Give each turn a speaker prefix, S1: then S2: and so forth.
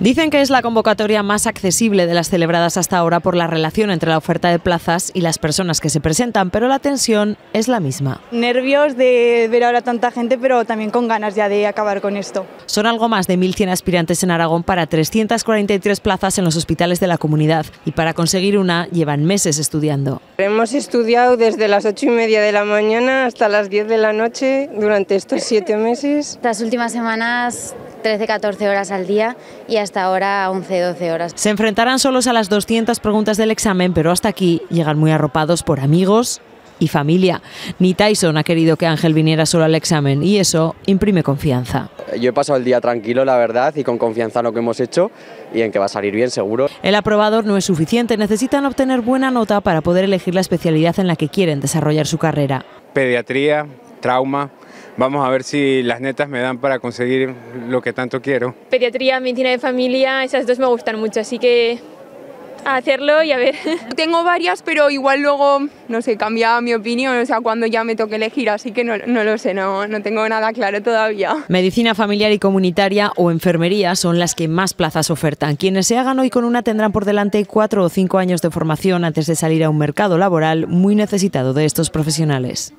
S1: Dicen que es la convocatoria más accesible de las celebradas hasta ahora por la relación entre la oferta de plazas y las personas que se presentan, pero la tensión es la misma. Nervios de ver ahora tanta gente, pero también con ganas ya de acabar con esto. Son algo más de 1.100 aspirantes en Aragón para 343 plazas en los hospitales de la comunidad y para conseguir una llevan meses estudiando.
S2: Hemos estudiado desde las 8 y media de la mañana hasta las 10 de la noche
S1: durante estos siete meses. Las últimas semanas 13-14 horas al día y hasta ahora 11-12 horas. Se enfrentarán solos a las 200 preguntas del examen, pero hasta aquí llegan muy arropados por amigos y familia. Ni Tyson ha querido que Ángel viniera solo al examen y eso imprime confianza.
S2: Yo he pasado el día tranquilo, la verdad, y con confianza en lo que hemos hecho y en que va a salir bien, seguro.
S1: El aprobador no es suficiente, necesitan obtener buena nota para poder elegir la especialidad en la que quieren desarrollar su carrera.
S2: Pediatría, trauma. Vamos a ver si las netas me dan para conseguir lo que tanto quiero. Pediatría, medicina de familia, esas dos me gustan mucho, así que a hacerlo y a ver. Tengo varias, pero igual luego, no sé, cambia mi opinión, o sea, cuando ya me toque elegir, así que no, no lo sé, no, no tengo nada claro todavía.
S1: Medicina familiar y comunitaria o enfermería son las que más plazas ofertan. Quienes se hagan hoy con una tendrán por delante cuatro o cinco años de formación antes de salir a un mercado laboral muy necesitado de estos profesionales.